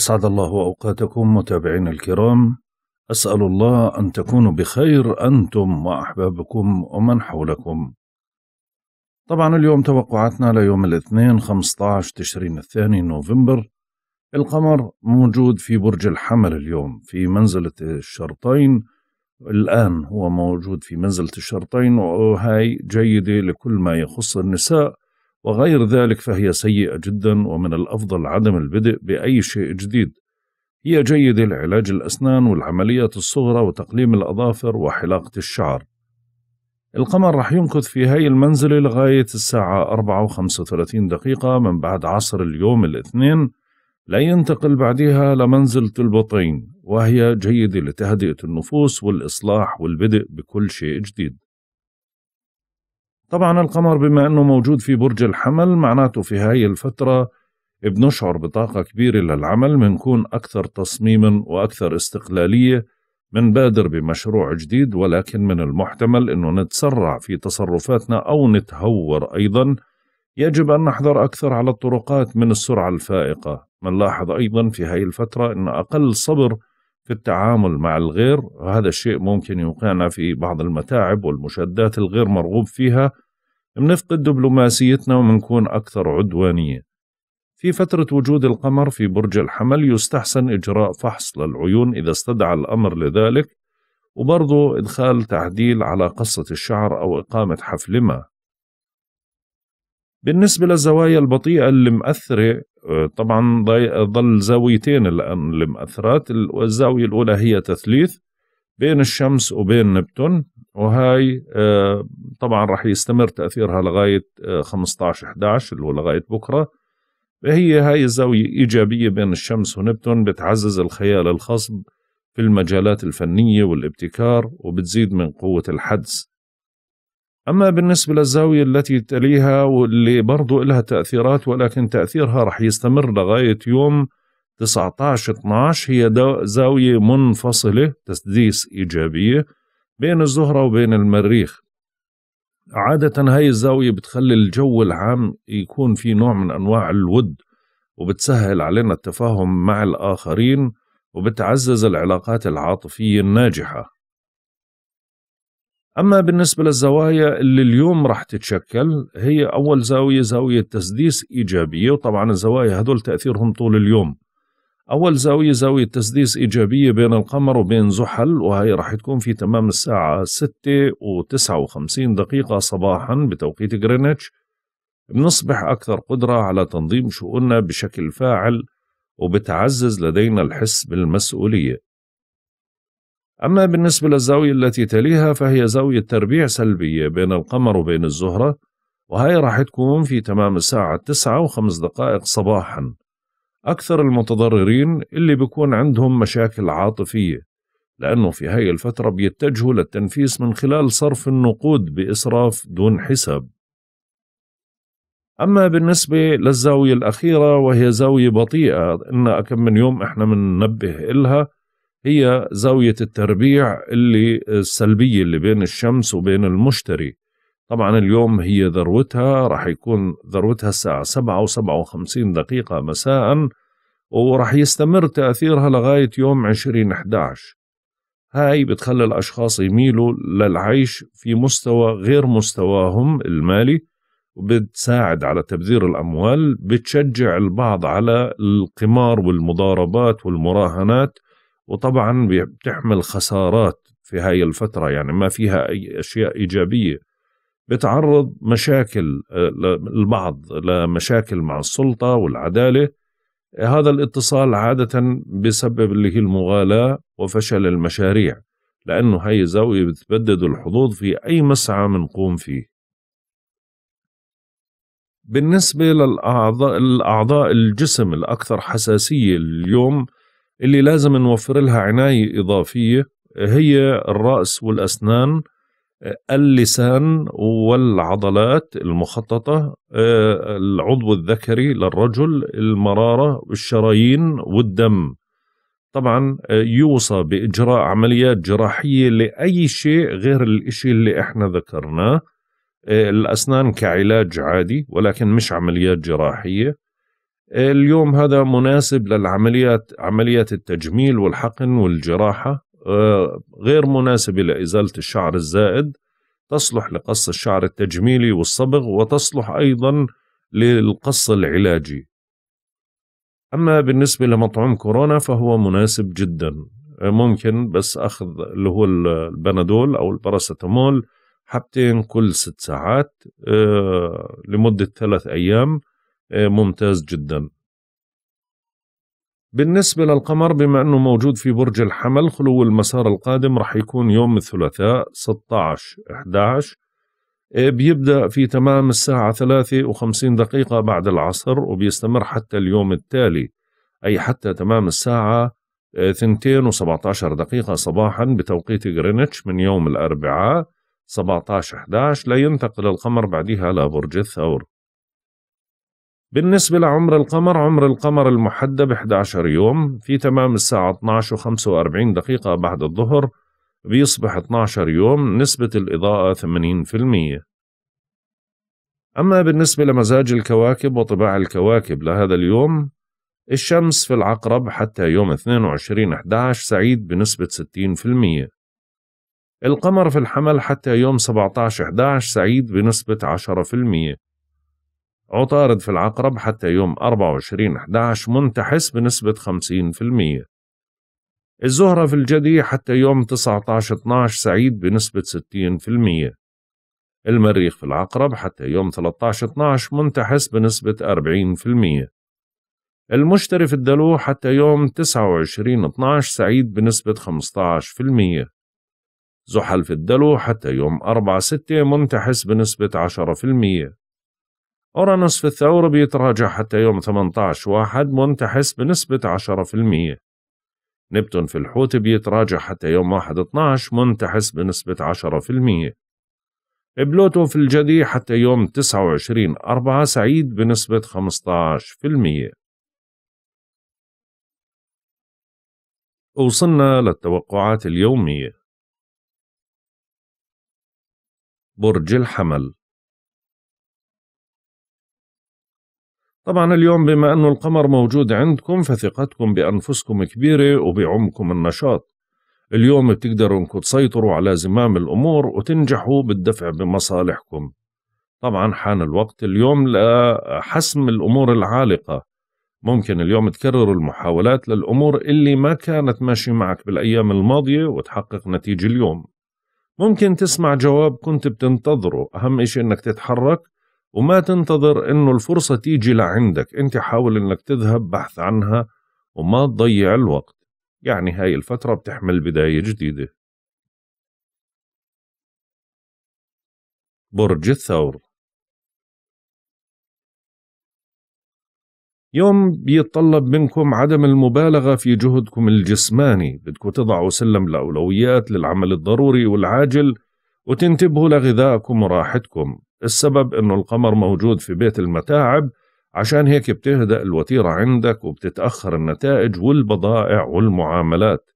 أسعد الله أوقاتكم متابعينا الكرام أسأل الله أن تكونوا بخير أنتم وأحبابكم ومن حولكم طبعا اليوم توقعاتنا ليوم الاثنين 15 تشرين الثاني نوفمبر القمر موجود في برج الحمل اليوم في منزلة الشرطين الآن هو موجود في منزلة الشرطين وهي جيدة لكل ما يخص النساء وغير ذلك فهي سيئة جدا ومن الأفضل عدم البدء بأي شيء جديد هي جيدة لعلاج الأسنان والعمليات الصغرى وتقليم الأظافر وحلاقة الشعر القمر رح يمكث في هاي المنزلة لغاية الساعة 4 دقيقة من بعد عصر اليوم الاثنين لا ينتقل بعدها لمنزلة البطين وهي جيدة لتهدئة النفوس والإصلاح والبدء بكل شيء جديد طبعا القمر بما أنه موجود في برج الحمل معناته في هاي الفترة بنشعر بطاقة كبيرة للعمل بنكون أكثر تصميما وأكثر استقلالية بادر بمشروع جديد ولكن من المحتمل أنه نتسرع في تصرفاتنا أو نتهور أيضا يجب أن نحذر أكثر على الطرقات من السرعة الفائقة منلاحظ أيضا في هاي الفترة أن أقل صبر في التعامل مع الغير هذا الشيء ممكن يوقعنا في بعض المتاعب والمشادات الغير مرغوب فيها بنفقد دبلوماسيتنا وبنكون أكثر عدوانية في فترة وجود القمر في برج الحمل يستحسن إجراء فحص للعيون إذا استدعى الأمر لذلك وبرضه إدخال تعديل على قصة الشعر أو إقامة حفل ما بالنسبة للزوايا البطيئة اللي مأثرة آه، طبعا ضل زاويتين الآن اللي مأثرات الزاوية الأولى هي تثليث بين الشمس وبين نبتون وهاي آه، طبعا رح يستمر تأثيرها لغاية 15-11 آه، اللي هو لغاية بكرة هي هاي الزاوية إيجابية بين الشمس ونبتون بتعزز الخيال الخصب في المجالات الفنية والابتكار وبتزيد من قوة الحدس أما بالنسبة للزاوية التي تليها واللي برضو لها تأثيرات ولكن تأثيرها رح يستمر لغاية يوم 19-12 هي زاوية منفصلة تسديس إيجابية بين الزهرة وبين المريخ عادة هاي الزاوية بتخلي الجو العام يكون في نوع من أنواع الود وبتسهل علينا التفاهم مع الآخرين وبتعزز العلاقات العاطفية الناجحة أما بالنسبة للزوايا اللي اليوم راح تتشكل هي أول زاوية زاوية تسديس إيجابية وطبعا الزوايا هدول تأثيرهم طول اليوم أول زاوية زاوية تسديس إيجابية بين القمر وبين زحل وهي راح تكون في تمام الساعة 6 و59 دقيقة صباحا بتوقيت غرينتش بنصبح أكثر قدرة على تنظيم شؤوننا بشكل فاعل وبتعزز لدينا الحس بالمسؤولية أما بالنسبة للزاوية التي تليها فهي زاوية تربيع سلبية بين القمر وبين الزهرة وهي راح تكون في تمام الساعة التسعة وخمس دقائق صباحا أكثر المتضررين اللي بيكون عندهم مشاكل عاطفية لأنه في هاي الفترة بيتجهوا للتنفيس من خلال صرف النقود بإسراف دون حساب أما بالنسبة للزاوية الأخيرة وهي زاوية بطيئة إن كم من يوم إحنا بننبه إلها هي زاوية التربيع اللي السلبية اللي بين الشمس وبين المشتري طبعا اليوم هي ذروتها راح يكون ذروتها الساعة سبعة وسبعة وخمسين دقيقة مساء وراح يستمر تأثيرها لغاية يوم 20 11 هاي بتخلي الأشخاص يميلوا للعيش في مستوى غير مستواهم المالي وبتساعد على تبذير الأموال بتشجع البعض على القمار والمضاربات والمراهنات وطبعا بتحمل خسارات في هاي الفترة يعني ما فيها أي أشياء إيجابية بتعرض مشاكل آه، البعض لمشاكل مع السلطة والعدالة هذا الاتصال عادة بسبب اللي هي المغالاة وفشل المشاريع لأنه هاي الزاوية بتبدد الحظوظ في أي مسعى منقوم فيه بالنسبة للأعضاء الأعضاء الجسم الأكثر حساسية اليوم اللي لازم نوفر لها عناية إضافية هي الرأس والأسنان اللسان والعضلات المخططة العضو الذكري للرجل المرارة والشرايين والدم طبعا يوصى بإجراء عمليات جراحية لأي شيء غير الإشي اللي احنا ذكرناه الأسنان كعلاج عادي ولكن مش عمليات جراحية اليوم هذا مناسب للعمليات عمليات التجميل والحقن والجراحة آه، غير مناسبة لإزالة الشعر الزائد تصلح لقص الشعر التجميلي والصبغ وتصلح أيضا للقص العلاجي أما بالنسبة لمطعوم كورونا فهو مناسب جدا آه، ممكن بس أخذ اللي هو البنادول أو الباراسيتامول حبتين كل ست ساعات آه، لمدة ثلاث أيام إيه، ممتاز جدا بالنسبة للقمر بما أنه موجود في برج الحمل خلو المسار القادم رح يكون يوم الثلاثاء 16-11 إيه، بيبدأ في تمام الساعة 53 دقيقة بعد العصر وبيستمر حتى اليوم التالي أي حتى تمام الساعة 2 إيه، و17 دقيقة صباحا بتوقيت غرينتش من يوم الأربعاء 17-11 لينتقل القمر بعدها لبرج الثور بالنسبة لعمر القمر عمر القمر المحدى ب 11 يوم في تمام الساعة 12 و45 دقيقة بعد الظهر بيصبح 12 يوم نسبة الإضاءة 80% أما بالنسبة لمزاج الكواكب وطباع الكواكب لهذا اليوم الشمس في العقرب حتى يوم 22 11 سعيد بنسبة 60% القمر في الحمل حتى يوم 17 11 سعيد بنسبة عطارد في العقرب حتى يوم 24/11 منتحس بنسبة 50%. الزهرة في الجدي حتى يوم 19/12 سعيد بنسبة 60%. المريخ في العقرب حتى يوم 13/12 منتحس بنسبة 40%. المشتري في الدلو حتى يوم 29/12 سعيد بنسبة 15%. زحل في الدلو حتى يوم 4/6 منتحس بنسبة أورانوس في الثور بيتراجع حتى يوم 18 واحد منتحس بنسبة 10% نبتون في الحوت بيتراجع حتى يوم 1 12 منتحس بنسبة 10% بلوتو في الجدي حتى يوم 29 4 سعيد بنسبة 15% وصلنا للتوقعات اليومية برج الحمل طبعا اليوم بما أنه القمر موجود عندكم فثقتكم بأنفسكم كبيرة وبعمكم النشاط اليوم بتقدروا انكم تسيطروا على زمام الأمور وتنجحوا بالدفع بمصالحكم طبعا حان الوقت اليوم لحسم الأمور العالقة ممكن اليوم تكرروا المحاولات للأمور اللي ما كانت ماشية معك بالأيام الماضية وتحقق نتيجة اليوم ممكن تسمع جواب كنت بتنتظره أهم إشي أنك تتحرك وما تنتظر انه الفرصة تيجي لعندك انت حاول انك تذهب بحث عنها وما تضيع الوقت يعني هاي الفترة بتحمل بداية جديدة برج الثور يوم بيتطلب منكم عدم المبالغة في جهدكم الجسماني بدكم تضعوا سلم الأولويات للعمل الضروري والعاجل وتنتبهوا لغذائكم وراحتكم السبب إنه القمر موجود في بيت المتاعب عشان هيك بتهدأ الوتيرة عندك وبتتأخر النتائج والبضائع والمعاملات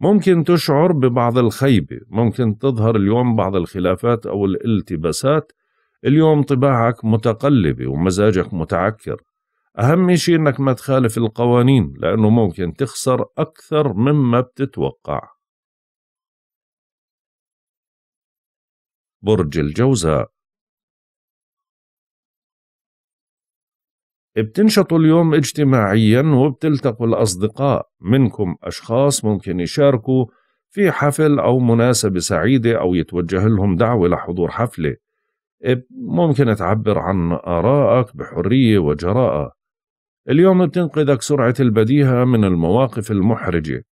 ممكن تشعر ببعض الخيبة ممكن تظهر اليوم بعض الخلافات أو الالتباسات اليوم طباعك متقلبة ومزاجك متعكر أهم شيء إنك ما تخالف القوانين لأنه ممكن تخسر أكثر مما بتتوقع برج الجوزاء بتنشطوا اليوم اجتماعيا وبتلتقوا الأصدقاء منكم أشخاص ممكن يشاركوا في حفل أو مناسبة سعيدة أو يتوجه لهم دعوة لحضور حفلة ممكن تعبر عن آرائك بحرية وجراءة اليوم بتنقذك سرعة البديهة من المواقف المحرجة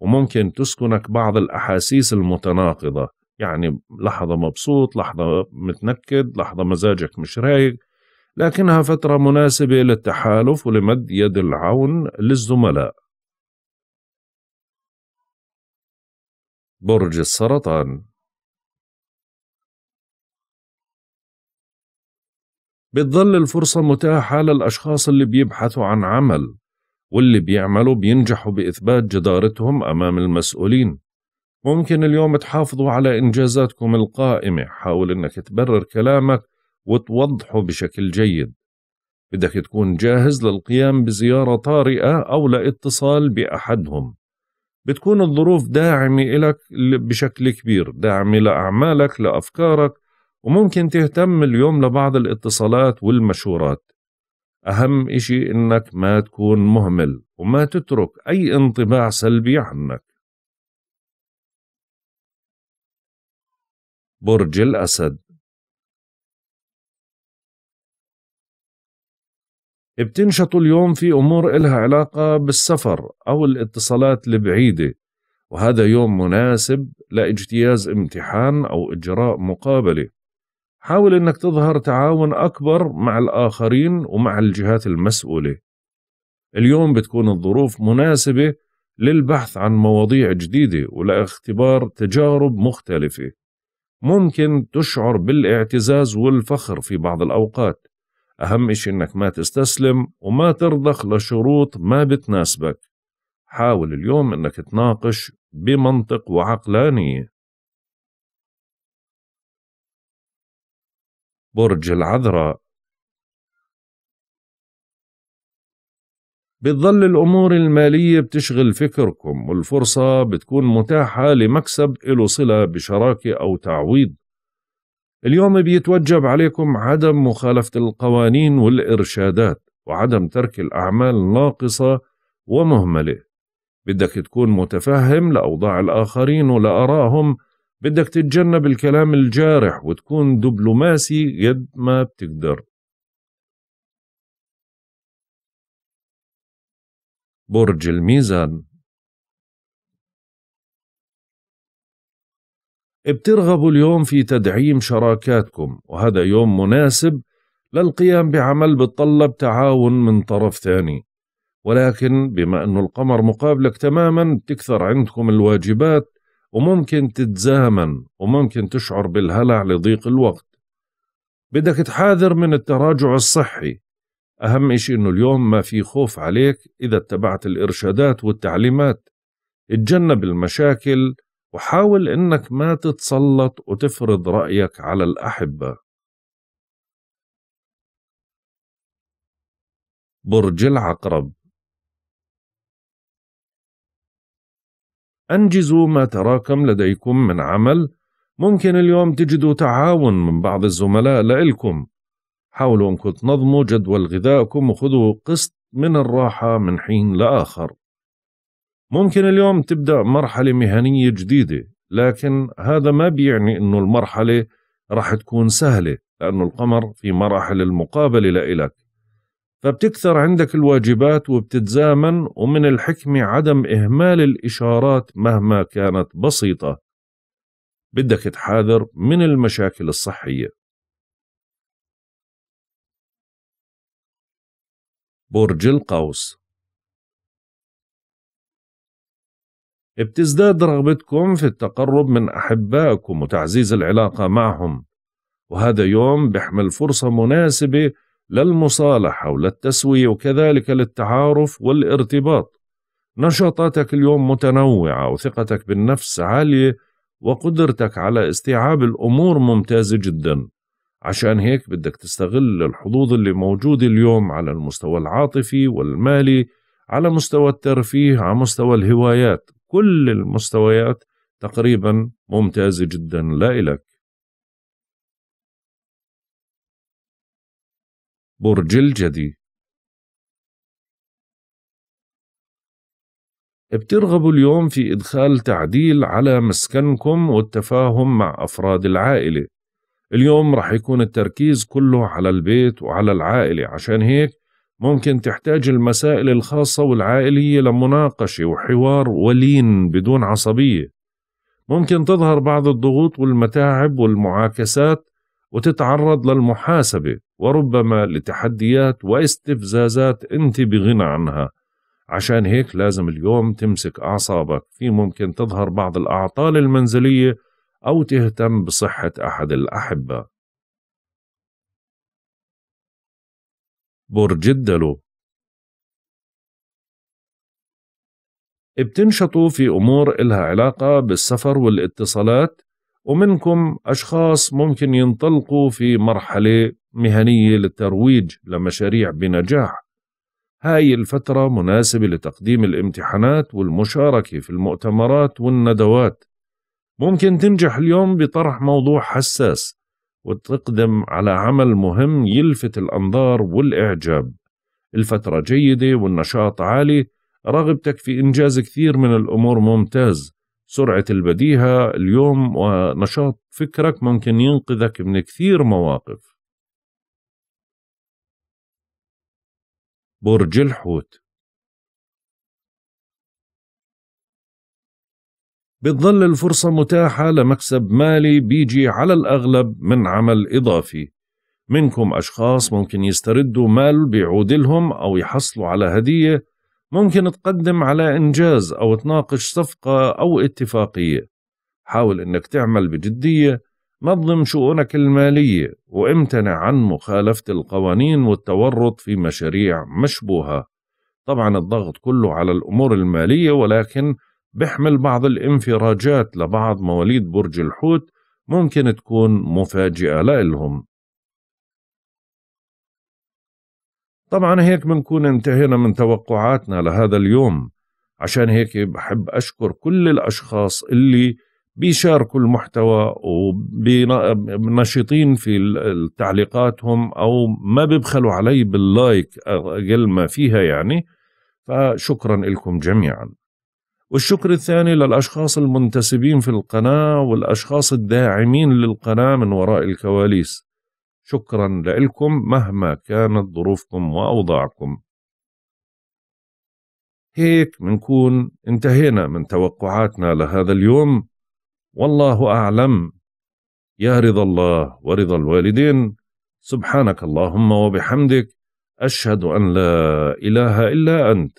وممكن تسكنك بعض الأحاسيس المتناقضة يعني لحظة مبسوط لحظة متنكد لحظة مزاجك مش رايق لكنها فترة مناسبة للتحالف ولمد يد العون للزملاء. برج السرطان بتظل الفرصة متاحة للأشخاص اللي بيبحثوا عن عمل واللي بيعملوا بينجحوا بإثبات جدارتهم أمام المسؤولين ممكن اليوم تحافظوا على إنجازاتكم القائمة حاول أنك تبرر كلامك وتوضحه بشكل جيد بدك تكون جاهز للقيام بزيارة طارئة أو لاتصال بأحدهم بتكون الظروف داعمة إلك بشكل كبير داعمة لأعمالك لأفكارك وممكن تهتم اليوم لبعض الاتصالات والمشورات أهم إشي إنك ما تكون مهمل وما تترك أي انطباع سلبي عنك برج الأسد بتنشطوا اليوم في أمور إلها علاقة بالسفر أو الاتصالات البعيدة وهذا يوم مناسب لاجتياز امتحان أو إجراء مقابلة حاول أنك تظهر تعاون أكبر مع الآخرين ومع الجهات المسؤولة اليوم بتكون الظروف مناسبة للبحث عن مواضيع جديدة ولاختبار تجارب مختلفة ممكن تشعر بالاعتزاز والفخر في بعض الأوقات أهم إشي إنك ما تستسلم وما ترضخ لشروط ما بتناسبك حاول اليوم إنك تناقش بمنطق وعقلانية برج العذراء بتظل الأمور المالية بتشغل فكركم والفرصة بتكون متاحة لمكسب إله صلة بشراكة أو تعويض اليوم بيتوجب عليكم عدم مخالفة القوانين والإرشادات وعدم ترك الأعمال ناقصة ومهملة بدك تكون متفهم لأوضاع الآخرين ولآرائهم بدك تتجنب الكلام الجارح وتكون دبلوماسي قد ما بتقدر برج الميزان بترغبوا اليوم في تدعيم شراكاتكم وهذا يوم مناسب للقيام بعمل بتطلب تعاون من طرف ثاني ولكن بما أنه القمر مقابلك تماما بتكثر عندكم الواجبات وممكن تتزامن وممكن تشعر بالهلع لضيق الوقت بدك تحاذر من التراجع الصحي أهم إشي إنه اليوم ما في خوف عليك إذا اتبعت الإرشادات والتعليمات اتجنب المشاكل وحاول انك ما تتسلط وتفرض رايك على الاحبه برج العقرب أنجزوا ما تراكم لديكم من عمل ممكن اليوم تجدوا تعاون من بعض الزملاء لإلكم حاولوا أنكم تنظموا جدول غذائكم وخذوا قسط من الراحة من حين لآخر ممكن اليوم تبدأ مرحلة مهنية جديدة لكن هذا ما بيعني أنه المرحلة راح تكون سهلة لأنه القمر في مراحل المقابلة لإلك فبتكثر عندك الواجبات وبتتزامن ومن الحكمة عدم إهمال الإشارات مهما كانت بسيطة بدك تحاذر من المشاكل الصحية برج القوس بتزداد رغبتكم في التقرب من أحبائكم وتعزيز العلاقة معهم وهذا يوم بيحمل فرصة مناسبة للمصالحة وللتسوية وكذلك للتعارف والارتباط نشاطاتك اليوم متنوعة وثقتك بالنفس عالية وقدرتك على استيعاب الأمور ممتازة جدا عشان هيك بدك تستغل الحظوظ اللي موجودة اليوم على المستوى العاطفي والمالي على مستوى الترفيه على مستوى الهوايات كل المستويات تقريبا ممتازة جدا لإلك برج الجدي بترغبوا اليوم في إدخال تعديل على مسكنكم والتفاهم مع أفراد العائلة اليوم رح يكون التركيز كله على البيت وعلى العائلة عشان هيك ممكن تحتاج المسائل الخاصة والعائلية لمناقشة وحوار ولين بدون عصبية ممكن تظهر بعض الضغوط والمتاعب والمعاكسات وتتعرض للمحاسبة وربما لتحديات واستفزازات أنت بغنى عنها عشان هيك لازم اليوم تمسك أعصابك في ممكن تظهر بعض الأعطال المنزلية أو تهتم بصحة أحد الأحبة برج الدلو بتنشطوا في أمور إلها علاقة بالسفر والاتصالات ومنكم أشخاص ممكن ينطلقوا في مرحلة مهنية للترويج لمشاريع بنجاح هاي الفترة مناسبة لتقديم الامتحانات والمشاركة في المؤتمرات والندوات ممكن تنجح اليوم بطرح موضوع حساس وتقدم على عمل مهم يلفت الأنظار والإعجاب الفترة جيدة والنشاط عالي رغبتك في إنجاز كثير من الأمور ممتاز سرعة البديهة اليوم ونشاط فكرك ممكن ينقذك من كثير مواقف برج الحوت بتظل الفرصة متاحة لمكسب مالي بيجي على الأغلب من عمل إضافي منكم أشخاص ممكن يستردوا مال بيعود لهم أو يحصلوا على هدية ممكن تقدم على إنجاز أو تناقش صفقة أو اتفاقية حاول إنك تعمل بجدية نظم شؤونك المالية وامتنع عن مخالفة القوانين والتورط في مشاريع مشبوهة طبعا الضغط كله على الأمور المالية ولكن بيحمل بعض الانفراجات لبعض مواليد برج الحوت ممكن تكون مفاجئة لإلهم طبعا هيك بنكون انتهينا من توقعاتنا لهذا اليوم عشان هيك بحب أشكر كل الأشخاص اللي بيشاركوا المحتوى ونشيطين في تعليقاتهم أو ما بيبخلوا علي باللايك أقل ما فيها يعني فشكرا لكم جميعاً والشكر الثاني للأشخاص المنتسبين في القناة والأشخاص الداعمين للقناة من وراء الكواليس شكرا لكم مهما كانت ظروفكم وأوضاعكم هيك منكون انتهينا من توقعاتنا لهذا اليوم والله أعلم يا رضا الله ورضا الوالدين سبحانك اللهم وبحمدك أشهد أن لا إله إلا أنت